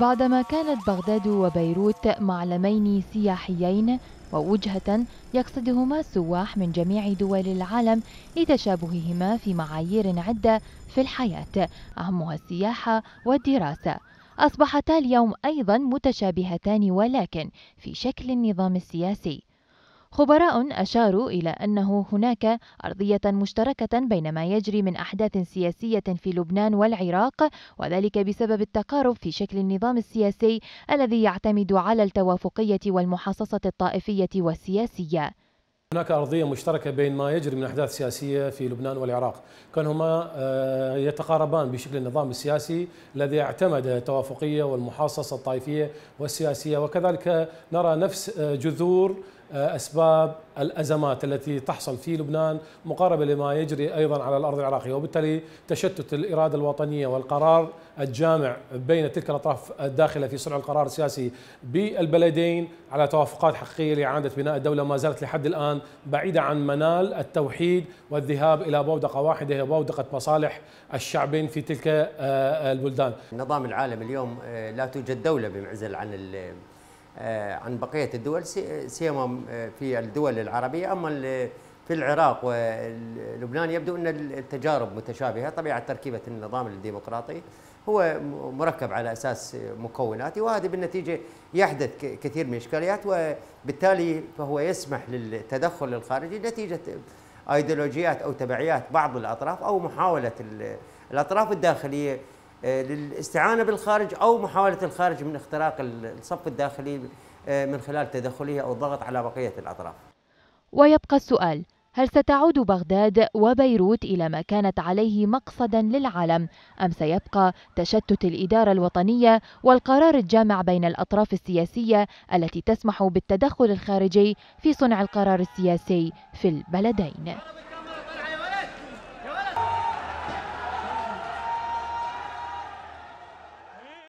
بعدما كانت بغداد وبيروت معلمين سياحيين ووجهة يقصدهما السواح من جميع دول العالم لتشابههما في معايير عدة في الحياة أهمها السياحة والدراسة أصبحتا اليوم أيضا متشابهتان ولكن في شكل النظام السياسي خبراء أشاروا إلى أنه هناك أرضية مشتركة بين ما يجري من أحداث سياسية في لبنان والعراق وذلك بسبب التقارب في شكل النظام السياسي الذي يعتمد على التوافقية والمحاصصة الطائفية والسياسية هناك أرضية مشتركة بين ما يجري من أحداث سياسية في لبنان والعراق كانهما آه، يتقاربان بشكل النظام السياسي الذي اعتمد التوافقية والمحاصصة الطائفية والسياسية وكذلك نرى نفس آه، جذور آه، اسباب الازمات التي تحصل في لبنان مقاربه لما يجري ايضا على الارض العراقيه وبالتالي تشتت الاراده الوطنيه والقرار الجامع بين تلك الاطراف الداخله في صنع القرار السياسي بالبلدين على توافقات حقيقيه لاعاده بناء الدوله ما زالت لحد الان بعيده عن منال التوحيد والذهاب الى بودقه واحده هي بودقه مصالح الشعبين في تلك آه، البلدان. النظام العالمي اليوم آه، لا توجد دوله بمعزل عن آه، عن بقية الدول سيما آه، في الدول العربية أما في العراق ولبنان يبدو أن التجارب متشابهة طبيعة تركيبة النظام الديمقراطي هو مركب على أساس مكونات وهذا بالنتيجة يحدث كثير من الإشكاليات وبالتالي فهو يسمح للتدخل الخارجي نتيجة ايديولوجيات أو تبعيات بعض الأطراف أو محاولة الأطراف الداخلية آه، للاستعانه بالخارج او محاوله الخارج من اختراق الصف الداخلي آه، من خلال تدخله او الضغط على بقيه الاطراف. ويبقى السؤال هل ستعود بغداد وبيروت إلى ما كانت عليه مقصدا للعالم أم سيبقى تشتت الإدارة الوطنية والقرار الجامع بين الأطراف السياسية التي تسمح بالتدخل الخارجي في صنع القرار السياسي في البلدين؟